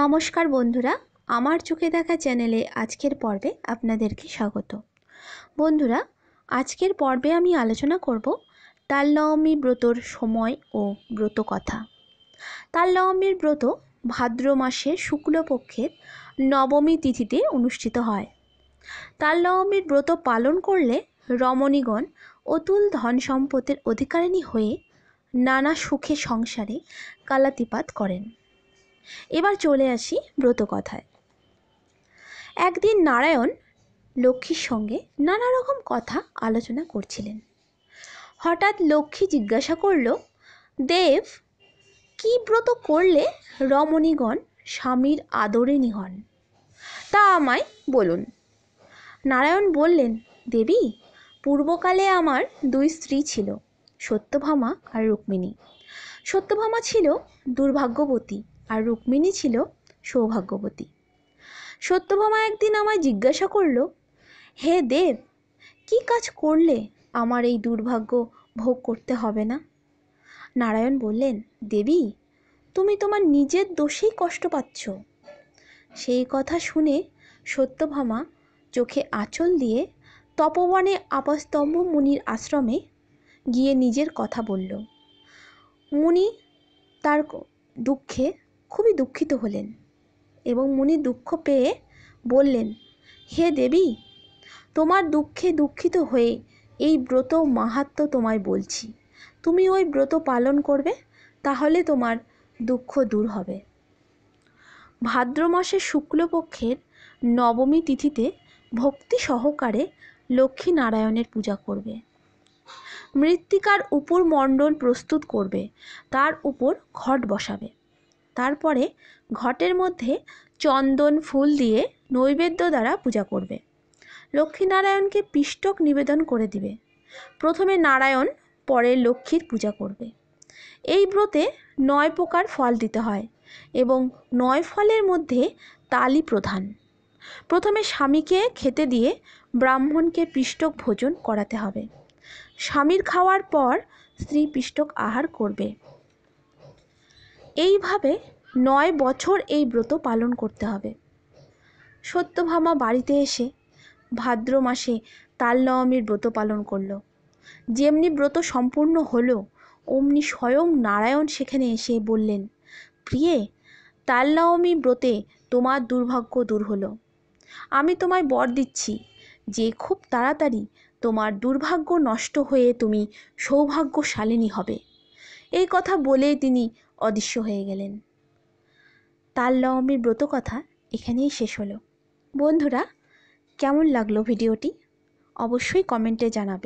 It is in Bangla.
নমস্কার বন্ধুরা আমার চোখে দেখা চ্যানেলে আজকের পর্বে আপনাদেরকে স্বাগত বন্ধুরা আজকের পর্বে আমি আলোচনা করব তাল নবমী ব্রতর সময় ও ব্রত কথা তাল নবমীর ব্রত ভাদ্র মাসের শুক্লপক্ষের নবমী তিথিতে অনুষ্ঠিত হয় তাল নবমীর ব্রত পালন করলে রমণীগণ অতুল ধন সম্পদের অধিকারিণী হয়ে নানা সুখে সংসারে কালাতিপাত করেন এবার চলে আসি ব্রত কথায় একদিন নারায়ণ লক্ষ্মীর সঙ্গে নানা রকম কথা আলোচনা করছিলেন হঠাৎ লক্ষ্মী জিজ্ঞাসা করল দেব কি ব্রত করলে রমণীগণ স্বামীর আদরিণী হন তা আমায় বলুন নারায়ণ বললেন দেবী পূর্বকালে আমার দুই স্ত্রী ছিল সত্যভামা আর রুক্মিণী সত্যভামা ছিল দুর্ভাগ্যবতী আর রুক্মিণী ছিল সৌভাগ্যবতী সত্যভামা একদিন আমায় জিজ্ঞাসা করল হে দেব কি কাজ করলে আমার এই দুর্ভাগ্য ভোগ করতে হবে না নারায়ণ বললেন দেবী তুমি তোমার নিজের দোষেই কষ্ট পাচ্ছ সেই কথা শুনে সত্যভামা চোখে আঁচল দিয়ে তপবনে আপাস্তম্ভ মুনির আশ্রমে গিয়ে নিজের কথা বলল মুনি তার দুঃখে খুবই দুঃখিত হলেন এবং মুনি দুঃখ পেয়ে বললেন হে দেবী তোমার দুঃখে দুঃখিত হয়ে এই ব্রত মাহাত্ম তোমায় বলছি তুমি ওই ব্রত পালন করবে তাহলে তোমার দুঃখ দূর হবে ভাদ্র মাসে শুক্লপক্ষের নবমী তিথিতে ভক্তি সহকারে লক্ষ্মী নারায়ণের পূজা করবে মৃত্তিকার উপর মণ্ডল প্রস্তুত করবে তার উপর ঘট বসাবে তারপরে ঘটের মধ্যে চন্দন ফুল দিয়ে নৈবেদ্য দ্বারা পূজা করবে লক্ষ্মীনারায়ণকে পিষ্টক নিবেদন করে দিবে প্রথমে নারায়ণ পরে লক্ষ্মীর পূজা করবে এই ব্রতে নয় প্রকার ফল দিতে হয় এবং নয় ফলের মধ্যে তালি প্রধান প্রথমে স্বামীকে খেতে দিয়ে ব্রাহ্মণকে পিষ্টক ভোজন করাতে হবে স্বামীর খাওয়ার পর স্ত্রী পিষ্টক আহার করবে এইভাবে নয় বছর এই ব্রত পালন করতে হবে সত্যভামা বাড়িতে এসে ভাদ্র মাসে তাল নবমীর ব্রত পালন করল যেমনি ব্রত সম্পূর্ণ হল অমনি স্বয়ং নারায়ণ সেখানে এসে বললেন প্রিয়ে তাল নবমী ব্রতে তোমার দুর্ভাগ্য দূর হলো আমি তোমায় বর দিচ্ছি যে খুব তাড়াতাড়ি তোমার দুর্ভাগ্য নষ্ট হয়ে তুমি সৌভাগ্যশালিনী হবে এই কথা বলেই তিনি অদৃশ্য হয়ে গেলেন তার তাল ব্রত কথা এখানেই শেষ হলো বন্ধুরা কেমন লাগলো ভিডিওটি অবশ্যই কমেন্টে জানাবে